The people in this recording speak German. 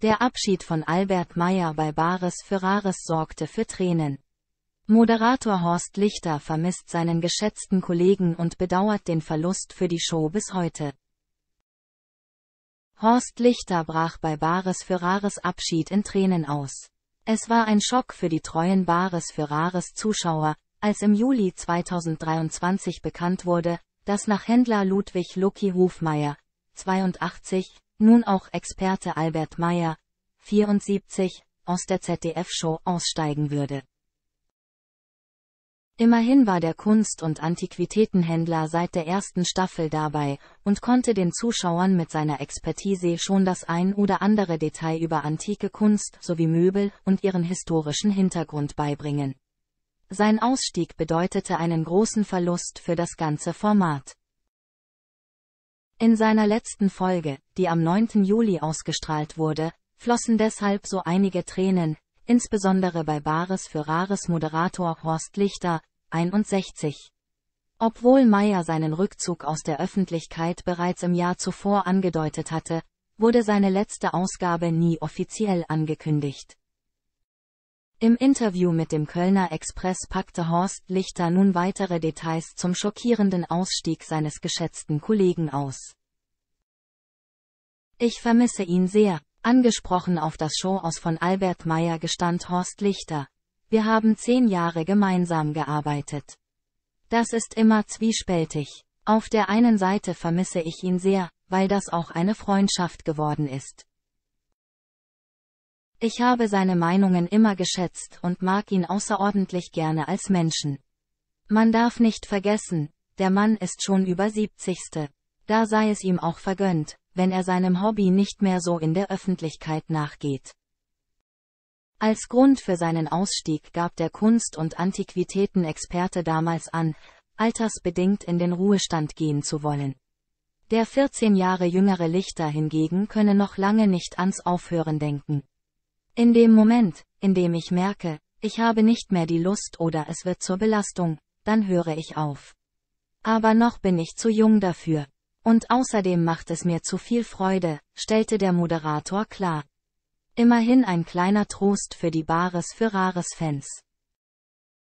Der Abschied von Albert Meyer bei Bares Ferraris sorgte für Tränen. Moderator Horst Lichter vermisst seinen geschätzten Kollegen und bedauert den Verlust für die Show bis heute. Horst Lichter brach bei Bares Ferraris Abschied in Tränen aus. Es war ein Schock für die treuen Bares Ferraris Zuschauer, als im Juli 2023 bekannt wurde, dass nach Händler Ludwig Lucky Hofmeier, 82, nun auch Experte Albert Meyer, 74, aus der ZDF-Show aussteigen würde. Immerhin war der Kunst- und Antiquitätenhändler seit der ersten Staffel dabei und konnte den Zuschauern mit seiner Expertise schon das ein oder andere Detail über antike Kunst sowie Möbel und ihren historischen Hintergrund beibringen. Sein Ausstieg bedeutete einen großen Verlust für das ganze Format. In seiner letzten Folge, die am 9. Juli ausgestrahlt wurde, flossen deshalb so einige Tränen, insbesondere bei Bares für Rares Moderator Horst Lichter, 61. Obwohl Meyer seinen Rückzug aus der Öffentlichkeit bereits im Jahr zuvor angedeutet hatte, wurde seine letzte Ausgabe nie offiziell angekündigt. Im Interview mit dem Kölner Express packte Horst Lichter nun weitere Details zum schockierenden Ausstieg seines geschätzten Kollegen aus. Ich vermisse ihn sehr. Angesprochen auf das Show aus von Albert Meyer gestand Horst Lichter. Wir haben zehn Jahre gemeinsam gearbeitet. Das ist immer zwiespältig. Auf der einen Seite vermisse ich ihn sehr, weil das auch eine Freundschaft geworden ist. Ich habe seine Meinungen immer geschätzt und mag ihn außerordentlich gerne als Menschen. Man darf nicht vergessen, der Mann ist schon über 70. Da sei es ihm auch vergönnt, wenn er seinem Hobby nicht mehr so in der Öffentlichkeit nachgeht. Als Grund für seinen Ausstieg gab der Kunst- und Antiquitätenexperte damals an, altersbedingt in den Ruhestand gehen zu wollen. Der 14 Jahre jüngere Lichter hingegen könne noch lange nicht ans Aufhören denken. In dem Moment, in dem ich merke, ich habe nicht mehr die Lust oder es wird zur Belastung, dann höre ich auf. Aber noch bin ich zu jung dafür. Und außerdem macht es mir zu viel Freude, stellte der Moderator klar. Immerhin ein kleiner Trost für die Bares für Rares Fans.